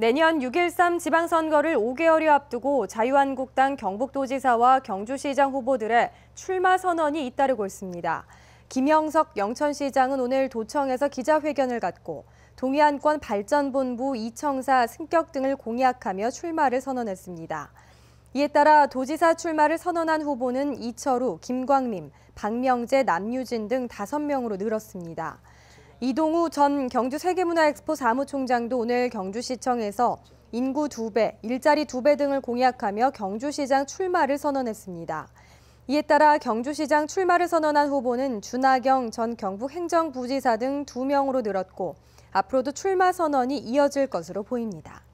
내년 6.13 지방선거를 5개월여 앞두고 자유한국당 경북도지사와 경주시장 후보들의 출마 선언이 잇따르고 있습니다. 김영석 영천시장은 오늘 도청에서 기자회견을 갖고 동해안권 발전본부 이청사 승격 등을 공약하며 출마를 선언했습니다. 이에 따라 도지사 출마를 선언한 후보는 이철우, 김광림, 박명재, 남유진 등 5명으로 늘었습니다. 이동우 전 경주 세계문화엑스포 사무총장도 오늘 경주시청에서 인구 두배 일자리 두 배 등을 공약하며 경주시장 출마를 선언했습니다. 이에 따라 경주시장 출마를 선언한 후보는 준하경 전 경북행정부지사 등 두명으로 늘었고 앞으로도 출마 선언이 이어질 것으로 보입니다.